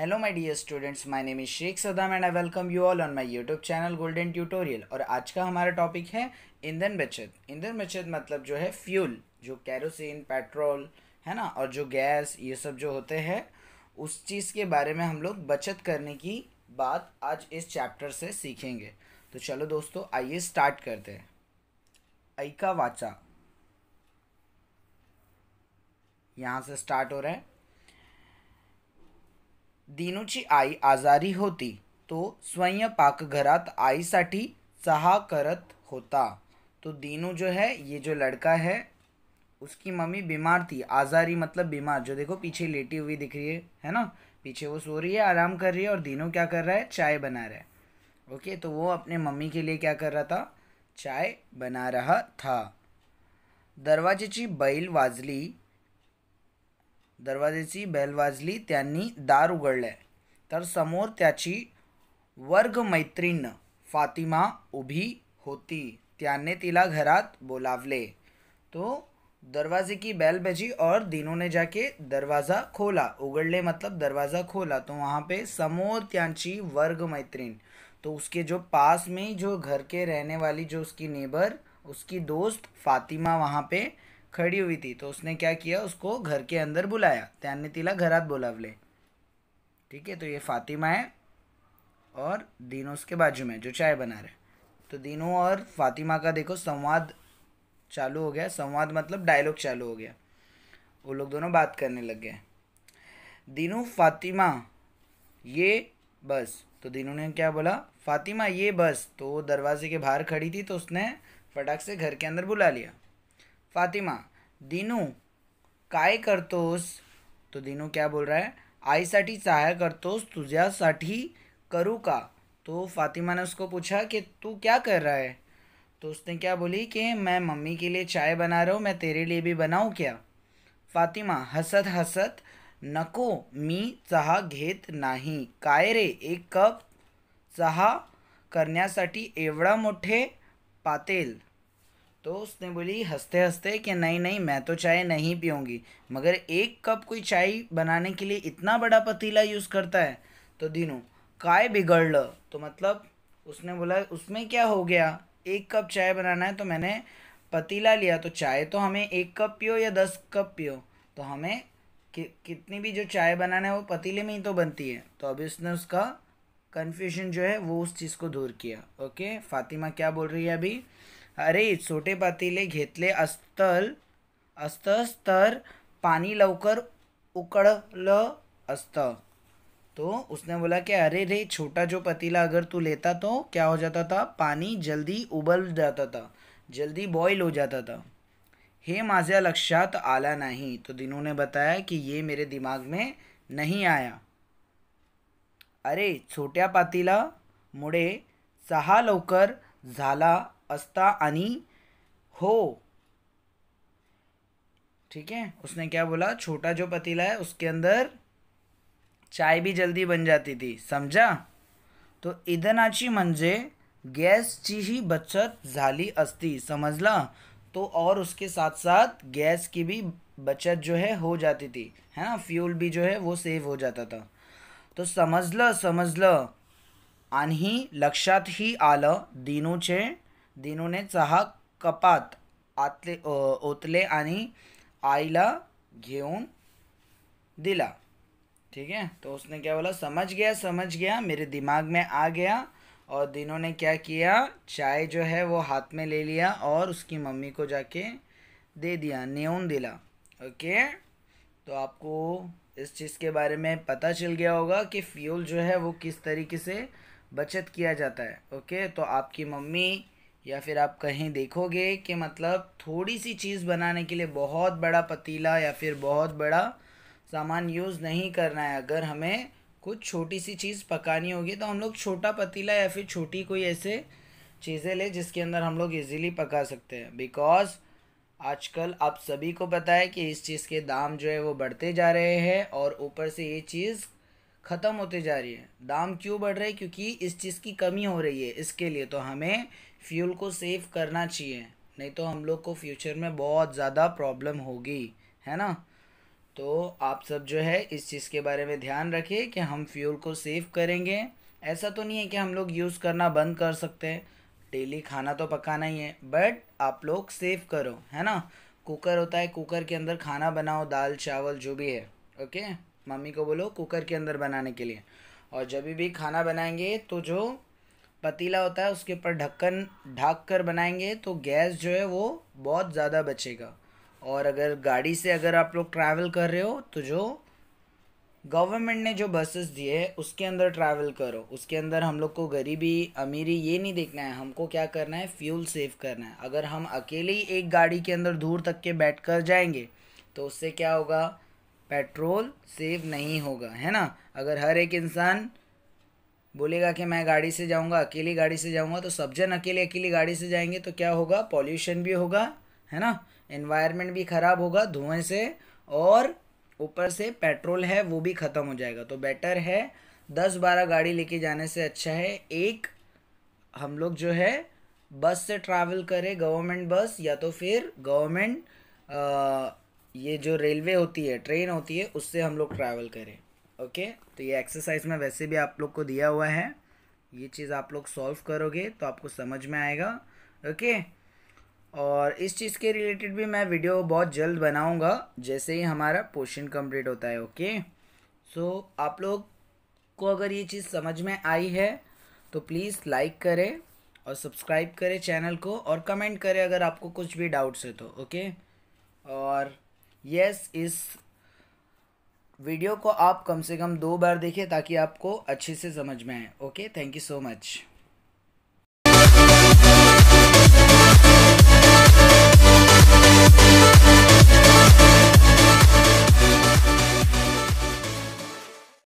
hello my dear students my name is Sheikh Saddam and I welcome you all on my YouTube channel golden tutorial और आज का हमारा topic है ईंधन बचत ईंधन बचत मतलब जो है फ्यूल जो कैरोसिन पेट्रोल है ना और जो गैस ये सब जो होते हैं उस चीज़ के बारे में हम लोग बचत करने की बात आज इस चैप्टर से सीखेंगे तो चलो दोस्तों आइए स्टार्ट करते हैं ऐका वाचा यहाँ से स्टार्ट हो रहा है दिनूची आई आजारी होती तो स्वयं आई साठी सहा करत होता तो दीनू जो है ये जो लड़का है उसकी मम्मी बीमार थी आजारी मतलब बीमार जो देखो पीछे लेटी हुई दिख रही है है ना पीछे वो सो रही है आराम कर रही है और दीनू क्या कर रहा है चाय बना रहा है ओके तो वो अपने मम्मी के लिए क्या कर रहा था चाय बना रहा था दरवाजे की बैल वाजली दरवाजे की बैलवाजली दार उगड़े तो समोर त्याची मैत्रीण फातिमा उभी होती त्याने तिला घरात बोलावले तो दरवाजे की बैल बजी और दिनों ने जाके दरवाज़ा खोला उगड़ले मतलब दरवाज़ा खोला तो वहाँ पे समोर त्यांची वर्ग मैत्रीण तो उसके जो पास में जो घर के रहने वाली जो उसकी नेबर उसकी दोस्त फातिमा वहाँ पे खड़ी हुई थी तो उसने क्या किया उसको घर के अंदर बुलाया त्यान तिला घरात बोलावले ठीक है तो ये फातिमा है और दीनों उसके बाजू में जो चाय बना रहे तो दीनों और फातिमा का देखो संवाद चालू हो गया संवाद मतलब डायलॉग चालू हो गया वो लोग दोनों बात करने लग गए दीनू फातिमा ये बस तो दीनू ने क्या बोला फातिमा ये बस तो वो दरवाजे के बाहर खड़ी थी तो उसने फटाक से घर के अंदर बुला लिया फातिमा दिनू काय करतोस तो दिनू क्या बोल रहा है आई साठी चाया करतोस साठी करूँ का तो फातिमा ने उसको पूछा कि तू क्या कर रहा है तो उसने क्या बोली कि मैं मम्मी के लिए चाय बना रहा हूँ मैं तेरे लिए भी बनाऊँ क्या फातिमा हसत हसत नको मी चहा घेत नहीं काय रे एक कप चहा करण्यासाठी एवढा मोठे पातेल तो उसने बोली हंसते हंसते कि नहीं नहीं मैं तो चाय नहीं पीऊँगी मगर एक कप कोई चाय बनाने के लिए इतना बड़ा पतीला यूज़ करता है तो दीनू काय बिगड़ लो तो मतलब उसने बोला उसमें क्या हो गया एक कप चाय बनाना है तो मैंने पतीला लिया तो चाय तो हमें एक कप पियो या दस कप पियो तो हमें कि, कितनी भी जो चाय बनाना है वो पतीले में ही तो बनती है तो अभी उसने उसका कन्फ्यूजन जो है वो उस चीज़ को दूर किया ओके फातिमा क्या बोल रही है अभी अरे छोटे पतीले घेतले अस्तर पानी लवकर उकड़ल अस्त तो उसने बोला कि अरे रे छोटा जो पतीला अगर तू लेता तो क्या हो जाता था पानी जल्दी उबल जाता था जल्दी बॉईल हो जाता था हे माझ्या लक्षात आला नहीं तो दिनों ने बताया कि ये मेरे दिमाग में नहीं आया अरे छोटा पातीला मुड़े सहा लवकर झाला अस्ता अनी हो ठीक है उसने क्या बोला छोटा जो पतीला है उसके अंदर चाय भी जल्दी बन जाती थी समझा तो मंजे गैस ची ही बचत झाली समझ ला तो और उसके साथ साथ गैस की भी बचत जो है हो जाती थी है ना फ्यूल भी जो है वो सेव हो जाता था तो समझ समझ ही लक्षात ही लक्षातही दिनों छः ने चहा कपात आतले ओतले आईला घेन दिला ठीक है तो उसने क्या बोला समझ गया समझ गया मेरे दिमाग में आ गया और दिनों ने क्या किया चाय जो है वो हाथ में ले लिया और उसकी मम्मी को जाके दे दिया न्यून दिला ओके तो आपको इस चीज़ के बारे में पता चल गया होगा कि फ्यूल जो है वो किस तरीके से बचत किया जाता है ओके तो आपकी मम्मी या फिर आप कहीं देखोगे कि मतलब थोड़ी सी चीज़ बनाने के लिए बहुत बड़ा पतीला या फिर बहुत बड़ा सामान यूज़ नहीं करना है अगर हमें कुछ छोटी सी चीज़ पकानी होगी तो हम लोग छोटा पतीला या फिर छोटी कोई ऐसे चीज़ें ले जिसके अंदर हम लोग इजीली पका सकते हैं बिकॉज़ आजकल आप सभी को पता है कि इस चीज़ के दाम जो है वो बढ़ते जा रहे हैं और ऊपर से ये चीज़ ख़त्म होते जा रही है दाम क्यों बढ़ रहे हैं क्योंकि इस चीज़ की कमी हो रही है इसके लिए तो हमें फ्यूल को सेव करना चाहिए नहीं तो हम लोग को फ्यूचर में बहुत ज़्यादा प्रॉब्लम होगी है ना तो आप सब जो है इस चीज़ के बारे में ध्यान रखिए कि हम फ्यूल को सेव करेंगे ऐसा तो नहीं है कि हम लोग यूज़ करना बंद कर सकते हैं डेली खाना तो पकाना ही है बट आप लोग सेव करो है ना कुकर होता है कुकर के अंदर खाना बनाओ दाल चावल जो भी है ओके मम्मी को बोलो कुकर के अंदर बनाने के लिए और जब भी खाना बनाएंगे तो जो पतीला होता है उसके ऊपर ढक्कन ढक कर बनाएंगे तो गैस जो है वो बहुत ज़्यादा बचेगा और अगर गाड़ी से अगर आप लोग ट्रैवल कर रहे हो तो जो गवर्नमेंट ने जो बसेस दिए है उसके अंदर ट्रैवल करो उसके अंदर हम लोग को गरीबी अमीरी ये नहीं देखना है हमको क्या करना है फ्यूल सेव करना है अगर हम अकेले ही एक गाड़ी के अंदर दूर तक के बैठ कर जाएंगे तो उससे क्या होगा पेट्रोल सेव नहीं होगा है ना अगर हर एक इंसान बोलेगा कि मैं गाड़ी से जाऊंगा अकेली गाड़ी से जाऊंगा तो सब जन अकेले अकेली गाड़ी से जाएंगे तो क्या होगा पॉल्यूशन भी होगा है ना इन्वायरमेंट भी ख़राब होगा धुएं से और ऊपर से पेट्रोल है वो भी ख़त्म हो जाएगा तो बेटर है दस बारह गाड़ी लेके जाने से अच्छा है एक हम लोग जो है बस से ट्रैवल करें गवर्नमेंट बस या तो फिर गवर्नमेंट ये जो रेलवे होती है ट्रेन होती है उससे हम लोग ट्रैवल करें ओके तो ये एक्सरसाइज में वैसे भी आप लोग को दिया हुआ है ये चीज़ आप लोग सॉल्व करोगे तो आपको समझ में आएगा ओके और इस चीज़ के रिलेटेड भी मैं वीडियो बहुत जल्द बनाऊंगा जैसे ही हमारा पोर्शन कंप्लीट होता है ओके सो so, आप लोग को अगर ये चीज़ समझ में आई है तो प्लीज़ लाइक करें और सब्सक्राइब करें चैनल को और कमेंट करें अगर आपको कुछ भी डाउट्स है तो ओके और यस इस वीडियो को आप कम से कम दो बार देखें ताकि आपको अच्छे से समझ में आए okay thank you so much